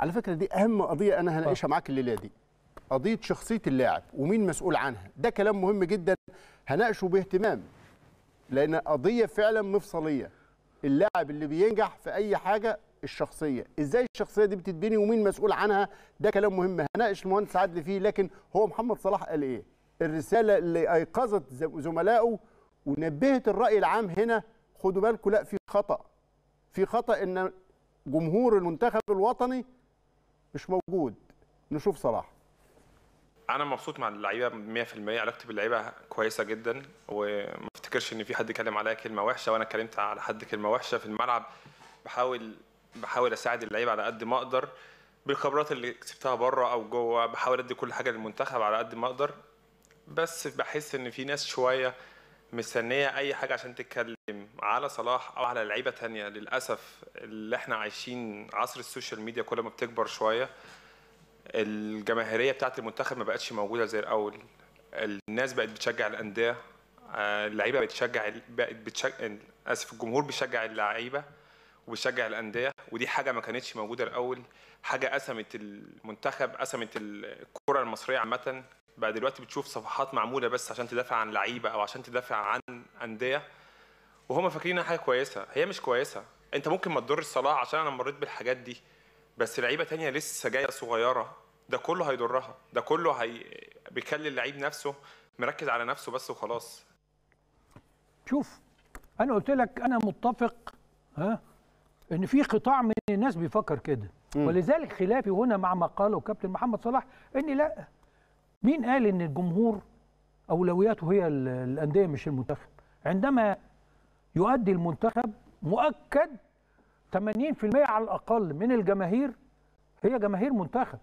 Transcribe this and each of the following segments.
على فكره دي اهم قضيه انا هناقشها معاك الليله دي قضيه شخصيه اللاعب ومين مسؤول عنها ده كلام مهم جدا هناقشه باهتمام لان قضيه فعلا مفصليه اللاعب اللي بينجح في اي حاجه الشخصيه ازاي الشخصيه دي بتتبني ومين مسؤول عنها ده كلام مهم هناقش المهندس عدلي فيه لكن هو محمد صلاح قال ايه الرساله اللي ايقظت زملائه ونبهت الراي العام هنا خدوا بالكم لا في خطا في خطا ان جمهور المنتخب الوطني مش موجود نشوف صلاح انا مبسوط مع اللعيبه 100% علاقتي باللعيبه كويسه جدا وما افتكرش ان في حد اتكلم عليا كلمه وحشه وانا اتكلمت على حد كلمه وحشه في الملعب بحاول بحاول اساعد اللعيبه على قد ما اقدر بالخبرات اللي كسبتها بره او جوه بحاول ادي كل حاجه للمنتخب على قد ما اقدر بس بحس ان في ناس شويه مستنيه اي حاجه عشان تتكلم على صلاح او على لعيبه تانية للاسف اللي احنا عايشين عصر السوشيال ميديا كل ما بتكبر شويه الجماهيريه بتاعت المنتخب ما بقتش موجوده زي الاول الناس بقت بتشجع الانديه اللعيبه بتشجع بقت بتشجع اسف الجمهور بيشجع اللعيبه وبيشجع الانديه ودي حاجه ما كانتش موجوده الاول حاجه قسمت المنتخب قسمت الكره المصريه عامه بقى دلوقتي بتشوف صفحات معموله بس عشان تدافع عن لعيبه او عشان تدافع عن انديه وهم فاكرينها حاجه كويسه هي مش كويسه انت ممكن ما تضرش صلاح عشان انا مريت بالحاجات دي بس لعيبه تانية لسه جايه صغيره ده كله هيضرها ده كله هي بيخلي اللعيب نفسه مركز على نفسه بس وخلاص شوف انا قلت لك انا متفق ها ان في قطاع من الناس بيفكر كده ولذلك خلافي هنا مع ما قاله كابتن محمد صلاح ان لا مين قال ان الجمهور اولوياته هي الانديه مش المنتخب عندما يؤدي المنتخب مؤكد 80% على الاقل من الجماهير هي جماهير منتخب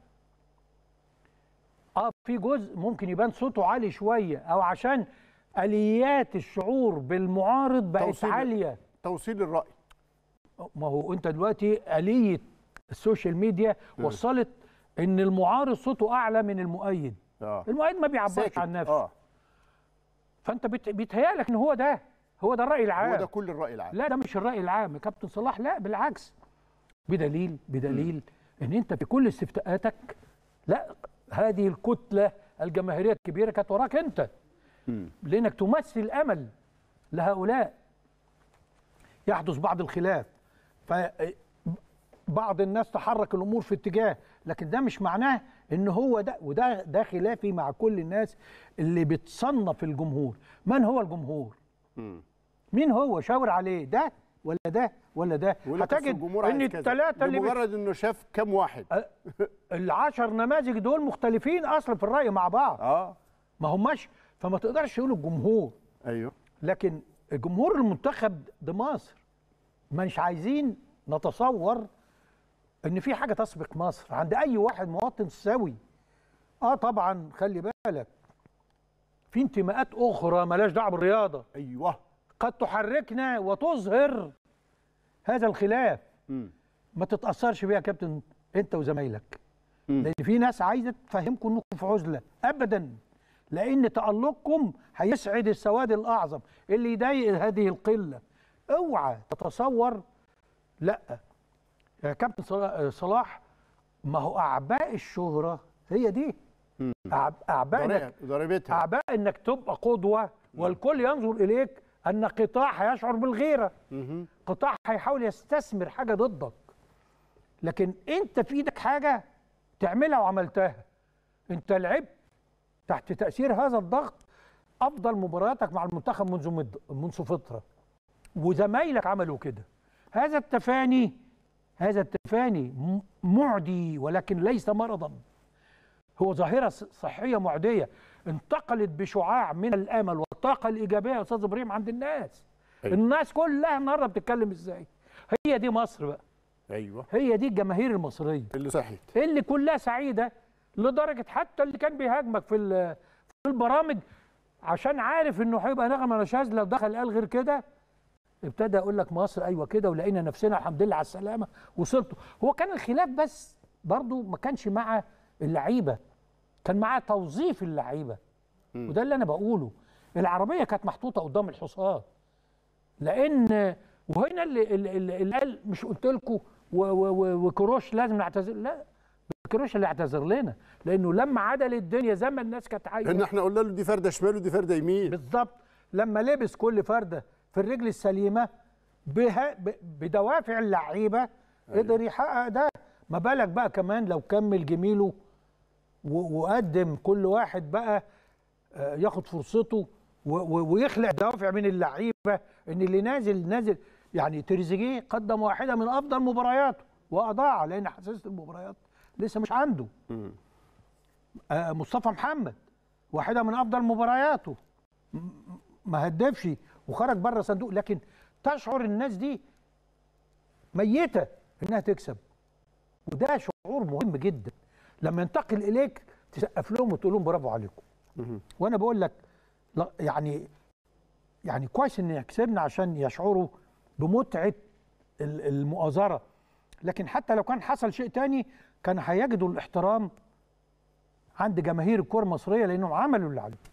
اه في جزء ممكن يبان صوته عالي شويه او عشان اليات الشعور بالمعارض بقت توصيل عاليه توصيل الراي ما هو انت دلوقتي اليه السوشيال ميديا وصلت ان المعارض صوته اعلى من المؤيد آه. المعيد ما بيعبرش عن نفسه آه. فانت بيتهيألك ان هو ده هو ده الراي العام هو ده كل الراي العام لا ده مش الراي العام كابتن صلاح لا بالعكس بدليل بدليل م. ان انت بكل استفتاءاتك لا هذه الكتله الجماهيريه الكبيره كانت وراك انت م. لانك تمثل امل لهؤلاء يحدث بعض الخلاف ف بعض الناس تحرك الامور في اتجاه لكن ده مش معناه ان هو ده وده ده خلافي مع كل الناس اللي بتصنف الجمهور من هو الجمهور مين هو شاور عليه ده ولا ده ولا ده هتجد ان الثلاثه اللي مجرد انه شاف كام واحد العشر نماذج دول مختلفين اصلا في الراي مع بعض اه ما هماش فما تقدرش تقول الجمهور ايوه لكن الجمهور المنتخب ده مصر مش عايزين نتصور ان في حاجه تسبق مصر عند اي واحد مواطن سوي اه طبعا خلي بالك في انتماءات اخرى ملاش دعوه بالرياضه ايوه قد تحركنا وتظهر هذا الخلاف م. ما تتاثرش بيها يا كابتن انت وزمايلك لان في ناس عايزه تفهمكم انكم في عزله ابدا لان تالقكم هيسعد السواد الاعظم اللي يضايق هذه القله اوعى تتصور لا آه، كابتن آه، صلاح ما هو اعباء الشهره هي دي اعباء ضريبتها اعباء انك تبقى قدوه نعم. والكل ينظر اليك ان قطاع هيشعر بالغيره قطاع هيحاول يستثمر حاجه ضدك لكن انت في ايدك حاجه تعملها وعملتها انت لعبت تحت تاثير هذا الضغط افضل مبارياتك مع المنتخب منذ منذ فتره وزمايلك عملوا كده هذا التفاني هذا التفاني معدي ولكن ليس مرضا هو ظاهرة صحية معدية انتقلت بشعاع من الأمل والطاقة الإيجابية يا أستاذ إبراهيم عند الناس أيوة. الناس كلها النهاردة بتتكلم إزاي هي دي مصر بقى أيوة هي دي الجماهير المصرية اللي صحيت اللي كلها سعيدة لدرجة حتى اللي كان بيهاجمك في في البرامج عشان عارف انه هيبقى نغمه نشاز لو دخل قال غير كده ابتدى يقول لك مصر ايوه كده ولقينا نفسنا الحمد لله على السلامه وصلتوا هو كان الخلاف بس برضو ما كانش مع اللعيبه كان مع توظيف اللعيبه وده اللي انا بقوله العربيه كانت محطوطه قدام الحصان لان وهنا اللي, اللي قال مش قلت لكم وكروش لازم نعتذر لا كروش اللي اعتذر لنا لانه لما عدل الدنيا زي ما الناس كانت عايزه ان احنا قلنا له دي فرده شمال ودي فرده يمين بالظبط لما لبس كل فرده في الرجل السليمه بها بدوافع اللعيبه أيوة. قدر يحقق ده ما بالك بقى كمان لو كمل جميله وقدم كل واحد بقى آه، ياخد فرصته ويخلق دوافع من اللعيبه ان اللي نازل نازل يعني تريزيجيه قدم واحده من افضل مبارياته واضاع لان حساسه المباريات لسه مش عنده آه، مصطفى محمد واحده من افضل مبارياته ما هدفش وخرج بره صندوق لكن تشعر الناس دي ميته انها تكسب وده شعور مهم جدا لما ينتقل اليك تسقف لهم وتقول لهم برافو عليكم وانا بقول لك يعني يعني كويس ان كسبنا عشان يشعروا بمتعه المؤازره لكن حتى لو كان حصل شيء تاني كان هيجدوا الاحترام عند جماهير الكره المصريه لانهم عملوا اللي عليهم